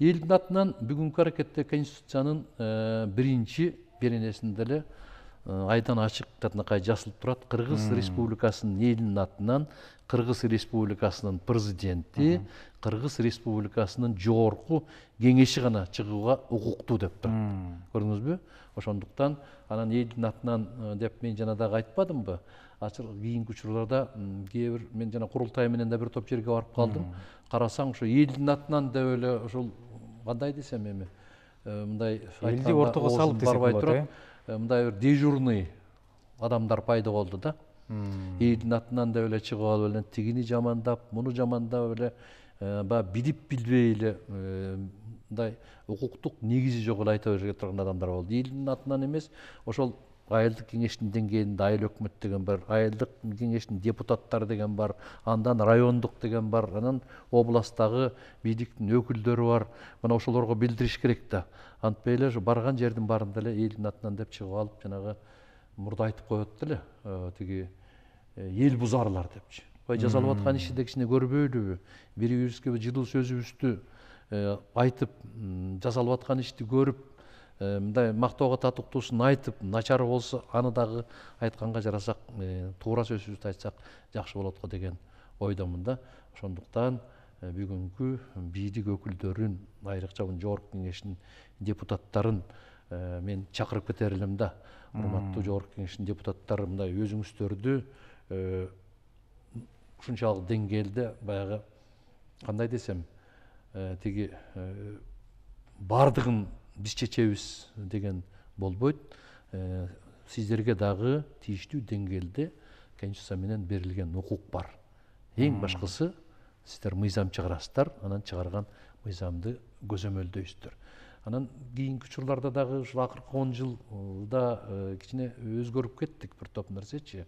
елдің атынан бүгүнкү аракетте конституцияның биринчи э, бірінші эле айдан ачык татынакай жазылып турат кыргыз республикасынын элинин атынан кыргыз республикасынын президенти кыргыз республикасынын жогорку кеңеши гана чыгууга укуктуу деп турат көрдүңүзбү ошондуктан анан элдин атынан э, деп мен жана дагы айтпадымбы кийинки учурларда кээ бир мен жана курултай менен да бир топ жерге барып калдым карасаң ошо элдин атынан деп эле ошол мындай десем эми мындай элди ортого салып десек болот турат мындай бир дежурный адамдар пайда болду да элдин атынан да эле чыгып алып эле тигини жамандап муну жамандап эле баягы билип билбей эле мындай укуктук негизи жок эле айта берген турган адамдар болду элдин атынан эмес ошол айылдық кеңештің деңгейінде айыл өкімет деген бар айылдық кеңештің депутаттары деген бар андан райондық деген бар анан облыстағы биліктің өкүлдөрү бар мына ошолорго билдириш керек да антпей эле ушу барган жердин баарында эле элдин атынан деп чыгып алып жанагы мурда айтып коет деле э, тиги эл бузарлар депчи ой жасалып аткан ишти кичине көрбөйлүбү бири бирибизге жылуу сөзүбүздү э, айтып жасалып аткан ишти көрүп Э, мындай мактоого татыктуусун айтып начар болсо аны дагы айтканга жарасак э, туура сөзүбүздү айтсак жакшы болот го деген ойдомун да ошондуктан э, бүгүнкү бийлик өкүлдөрүн айрыкча жогорку кеңештин депутаттарын мен чакырып кетер элем да урматтуу жогорку кеңештин депутаттары мындай өзүңүздөрдү ушунчалык деңгээлде баягы кандай десем тиги баардыгын біз чечебиз деген болбойт э, сиздерге дагы тийиштүү деңгээлде конституция менен берилген укук бар эң башкысы сиздер мыйзам чыгарасыздар анан чыгарган мыйзамды көзөмөлдөйсүздөр анан кийинки учурларда дагы ушул акыркы он жылда э, кичине өзгөрүп кеттик бир топ нерсечи